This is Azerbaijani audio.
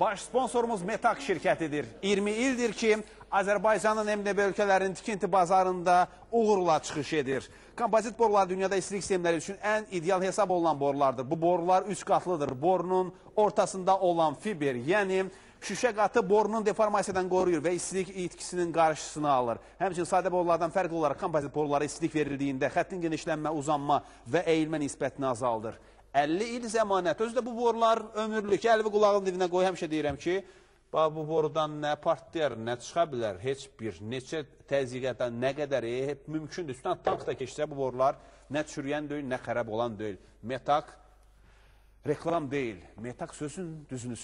Baş sponsorumuz Metak şirkətidir. 20 ildir ki, Azərbaycanın əmnəbə ölkələrinin tikinti bazarında uğurla çıxış edir. Kompozit borular dünyada istilik sistemləri üçün ən ideal hesab olunan borulardır. Bu borular üç qatlıdır. Borunun ortasında olan fiber, yəni şüşə qatı borunun deformasiyadan qoruyur və istilik itkisinin qarşısını alır. Həmçinin sadə borulardan fərqli olaraq kompozit borulara istilik verildiyində xəttin genişlənmə, uzanma və əyilmə nisbətini azaldır. 50 il zəmanət. Özü də bu borular ömürlük. Əlvi qulağın divinə qoy, həmişə deyirəm ki, bax, bu borudan nə partlayar, nə çıxa bilər, heç bir, neçə təzyiqədən, nə qədər, e, hep mümkündür. Üstündən tank da keçsə bu borular nə çürüyən deyil, nə xərəb olan deyil. Metak reklam deyil. Metak sözün düzünü söyləyir.